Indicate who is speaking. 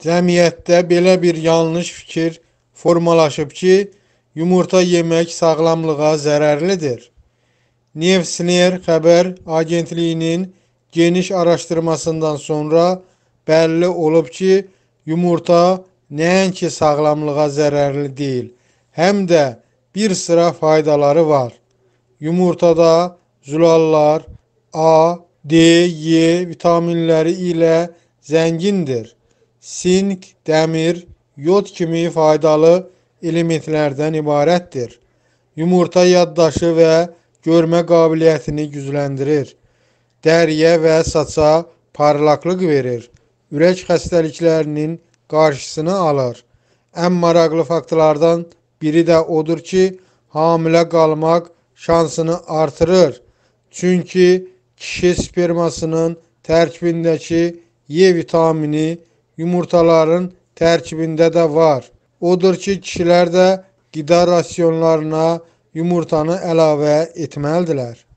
Speaker 1: Cəmiyyətdə belə bir yanlış fikir formalaşıb ki, yumurta yemək sağlamlığa zərərlidir. Nevsner xəbər agentliyinin geniş araşdırmasından sonra bəlli olub ki, yumurta nəinki sağlamlığa zərərli deyil, həm də bir sıra faydaları var. Yumurtada zülallar A, D, E vitaminləri ilə zəngindir sink, dəmir, yod kimi faydalı elementlərdən ibarətdir. Yumurta yaddaşı və görmə qabiliyyətini gücləndirir. Dəriyə və saça parlaqlıq verir. Ürək xəstəliklərinin qarşısını alır. Ən maraqlı faktlardan biri də odur ki, hamilə qalmaq şansını artırır. Çünki kişi spermasının tərkibindəki Y vitamini yumurtaların tərkibində də var. Odur ki, kişilər də qida rasionlarına yumurtanı əlavə etməlidirlər.